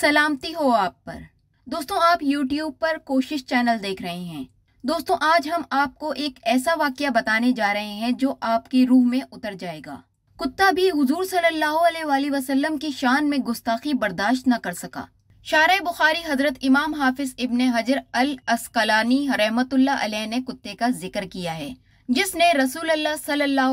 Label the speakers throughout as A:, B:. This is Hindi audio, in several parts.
A: सलामती हो आप पर दोस्तों आप YouTube पर कोशिश चैनल देख रहे हैं दोस्तों आज हम आपको एक ऐसा वाक्य बताने जा रहे हैं जो आपकी रूह में उतर जाएगा कुत्ता भी हुजूर सल्लल्लाहु अलैहि वसल्लम की शान में गुस्ताखी बर्दाश्त न कर सका शार बुखारी हजरत इमाम हाफिज इबन हजर अल असकलानी रहमतुल्ला ने कुत्ते का जिक्र किया है जिसने रसूल अल्लाह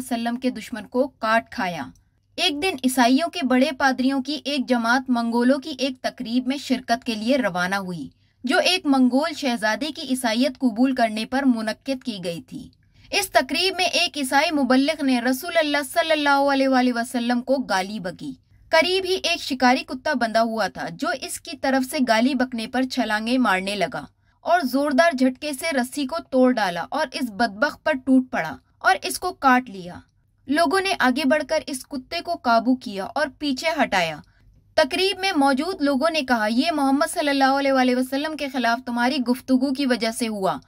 A: वसल्लम के दुश्मन को काट खाया एक दिन ईसाइयों के बड़े पादरियों की एक जमात मंगोलों की एक तकरीब में शिरकत के लिए रवाना हुई जो एक मंगोल शहजादे की ईसाइत कबूल करने पर मुनद की गई थी इस तकरीब में एक ईसाई मुबलक ने रसूल अल्लाह वसल्लम को गाली बकी करीब ही एक शिकारी कुत्ता बंधा हुआ था जो इसकी तरफ से गाली बकने पर छलांगे मारने लगा और जोरदार झटके से रस्सी को तोड़ डाला और इस बदबक पर टूट पड़ा और इसको काट लिया लोगों ने आगे बढ़कर इस कुत्ते को काबू किया और पीछे हटाया तकरीब में मौजूद लोगों ने कहा यह मोहम्मद वसल्लम के खिलाफ तुम्हारी गुफ्तगु की वजह से हुआ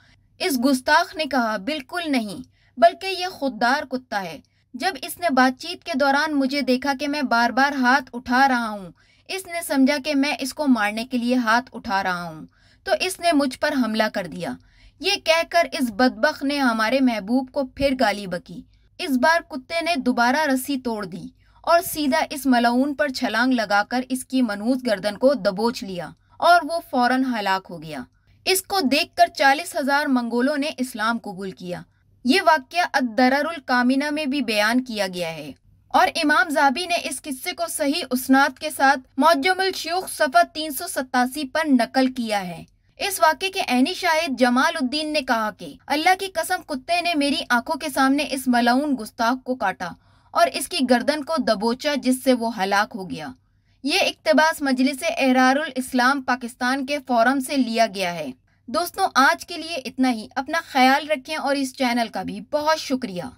A: इस गुस्ताख ने कहा बिल्कुल नहीं बल्कि यह खुददार कुत्ता है जब इसने बातचीत के दौरान मुझे देखा कि मैं बार बार हाथ उठा रहा हूँ इसने समझा कि मैं इसको मारने के लिए हाथ उठा रहा हूँ तो इसने मुझ पर हमला कर दिया ये कहकर इस बदबक ने हमारे महबूब को फिर गाली बकी इस बार कुत्ते ने दोबारा रस्सी तोड़ दी और सीधा इस मलाउन पर छलांग लगाकर इसकी मनहूस गर्दन को दबोच लिया और वो फौरन हलाक हो गया इसको देखकर चालीस हजार मंगोलों ने इस्लाम कबूल किया ये वाक्य अदररुल कामिना में भी बयान किया गया है और इमाम जाबी ने इस किस्से को सही उसनाद के साथ मौजमुल श्यूख सफ़र तीन सौ सतासी पर नकल किया है इस वाक्य के ऐनी शायद जमाल उद्दीन ने कहा कि अल्लाह की कसम कुत्ते ने मेरी आंखों के सामने इस मलाउन गुस्ताख को काटा और इसकी गर्दन को दबोचा जिससे वो हलाक हो गया ये इकतबास मजलिस एहरारुल इस्लाम पाकिस्तान के फोरम से लिया गया है दोस्तों आज के लिए इतना ही अपना ख्याल रखें और इस चैनल का भी बहुत शुक्रिया